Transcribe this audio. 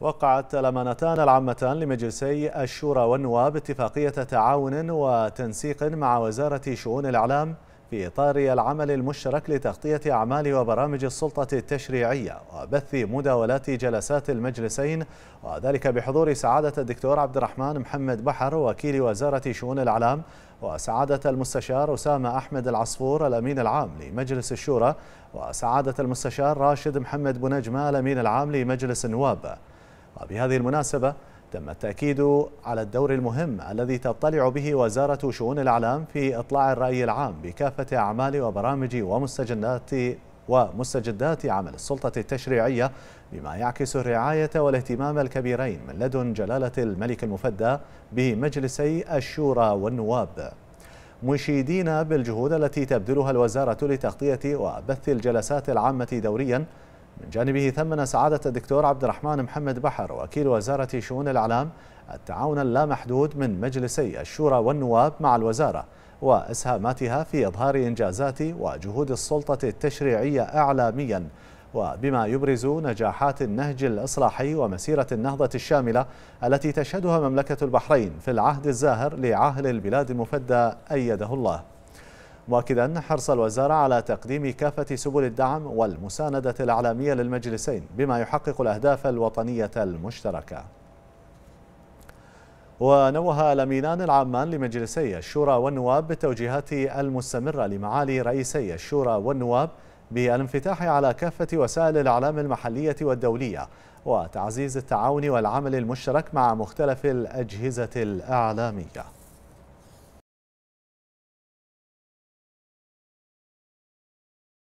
وقعت الأمانتان العامتان لمجلسي الشورى والنواب اتفاقية تعاون وتنسيق مع وزارة شؤون الإعلام في إطار العمل المشترك لتغطية أعمال وبرامج السلطة التشريعية وبث مداولات جلسات المجلسين وذلك بحضور سعادة الدكتور عبد الرحمن محمد بحر وكيل وزارة شؤون الإعلام وسعادة المستشار أسامة أحمد العصفور الأمين العام لمجلس الشورى وسعادة المستشار راشد محمد بنجمة الأمين العام لمجلس النواب وبهذه المناسبة تم التأكيد على الدور المهم الذي تطلع به وزارة شؤون الإعلام في إطلاع الرأي العام بكافة أعمال وبرامج ومستجدات ومستجدات عمل السلطة التشريعية بما يعكس الرعاية والاهتمام الكبيرين من لدن جلالة الملك المفدى بمجلسي الشورى والنواب مشيدين بالجهود التي تبذلها الوزارة لتغطية وبث الجلسات العامة دورياً من جانبه ثمن سعادة الدكتور عبد الرحمن محمد بحر وكيل وزارة شؤون الإعلام التعاون اللامحدود من مجلسي الشورى والنواب مع الوزارة وإسهاماتها في إظهار إنجازات وجهود السلطة التشريعية إعلامياً وبما يبرز نجاحات النهج الإصلاحي ومسيرة النهضة الشاملة التي تشهدها مملكة البحرين في العهد الزاهر لعاهل البلاد المفدى أيده الله مؤكدا حرص الوزارة على تقديم كافة سبل الدعم والمساندة الإعلامية للمجلسين بما يحقق الأهداف الوطنية المشتركة ونوه الأمينان العامان لمجلسي الشورى والنواب بالتوجيهات المستمرة لمعالي رئيسي الشورى والنواب بالانفتاح على كافة وسائل الإعلام المحلية والدولية وتعزيز التعاون والعمل المشترك مع مختلف الأجهزة الإعلامية